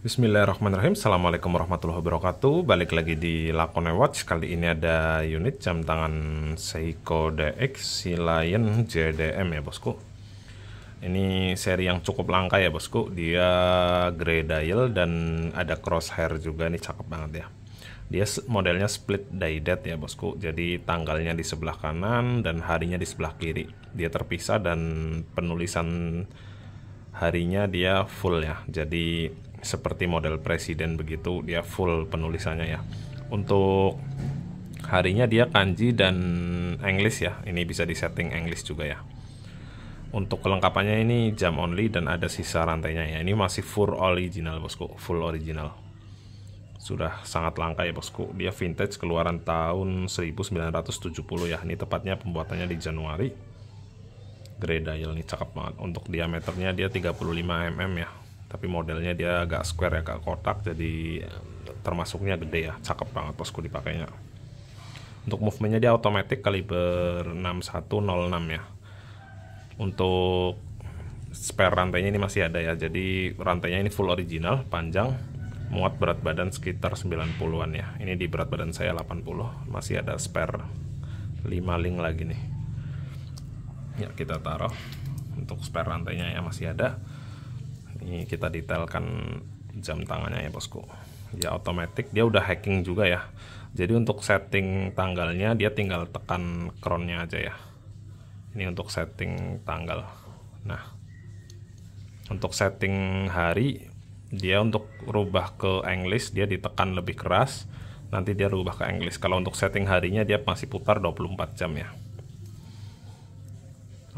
Bismillahirrahmanirrahim Assalamualaikum warahmatullahi wabarakatuh Balik lagi di Lakone Watch Kali ini ada unit jam tangan Seiko DX Lion JDM ya bosku Ini seri yang cukup langka ya bosku Dia grey dial dan ada crosshair juga Ini cakep banget ya Dia modelnya split day date ya bosku Jadi tanggalnya di sebelah kanan dan harinya di sebelah kiri Dia terpisah dan penulisan harinya dia full ya Jadi seperti model presiden begitu dia full penulisannya ya untuk harinya dia kanji dan English ya ini bisa di setting English juga ya untuk kelengkapannya ini jam only dan ada sisa rantainya ya ini masih full original bosku full original sudah sangat langka ya bosku dia vintage keluaran tahun 1970 ya ini tepatnya pembuatannya di Januari grey dial ini cakep banget untuk diameternya dia 35 mm ya tapi modelnya dia agak square ya, agak kotak jadi termasuknya gede ya cakep banget bosku dipakainya untuk movementnya dia otomatis kaliber 6106 ya untuk spare rantainya ini masih ada ya jadi rantainya ini full original panjang muat berat badan sekitar 90-an ya ini di berat badan saya 80 masih ada spare 5 link lagi nih ya kita taruh untuk spare rantainya ya masih ada ini kita detailkan jam tangannya ya bosku ya otomatis dia udah hacking juga ya jadi untuk setting tanggalnya dia tinggal tekan crownnya aja ya ini untuk setting tanggal nah untuk setting hari dia untuk rubah ke English dia ditekan lebih keras nanti dia rubah ke English kalau untuk setting harinya dia masih putar 24 jam ya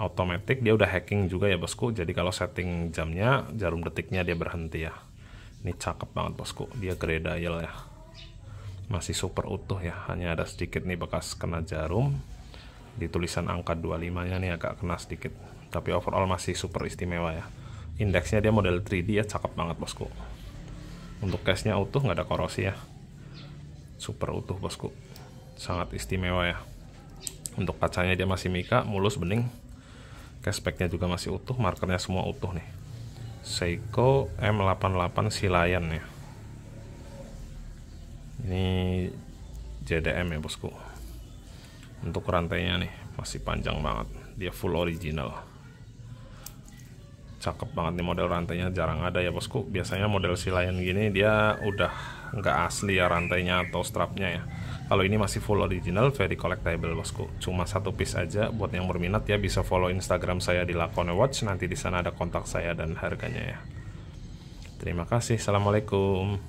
otomatis dia udah hacking juga ya bosku jadi kalau setting jamnya jarum detiknya dia berhenti ya ini cakep banget bosku dia grey dial ya masih super utuh ya hanya ada sedikit nih bekas kena jarum di tulisan angka 25 nya nih agak kena sedikit tapi overall masih super istimewa ya indeksnya dia model 3D ya cakep banget bosku untuk case nya utuh nggak ada korosi ya super utuh bosku sangat istimewa ya untuk kacanya dia masih mika mulus bening cashbacknya juga masih utuh markernya semua utuh nih Seiko M88 Silayan ya ini JDM ya bosku untuk rantainya nih masih panjang banget dia full original cakep banget nih model rantainya jarang ada ya bosku biasanya model silayan gini dia udah nggak asli ya rantainya atau strapnya ya kalau ini masih full original, very collectible bosku. Cuma satu piece aja. Buat yang berminat ya bisa follow Instagram saya di Lakone Watch. Nanti di sana ada kontak saya dan harganya ya. Terima kasih. Assalamualaikum.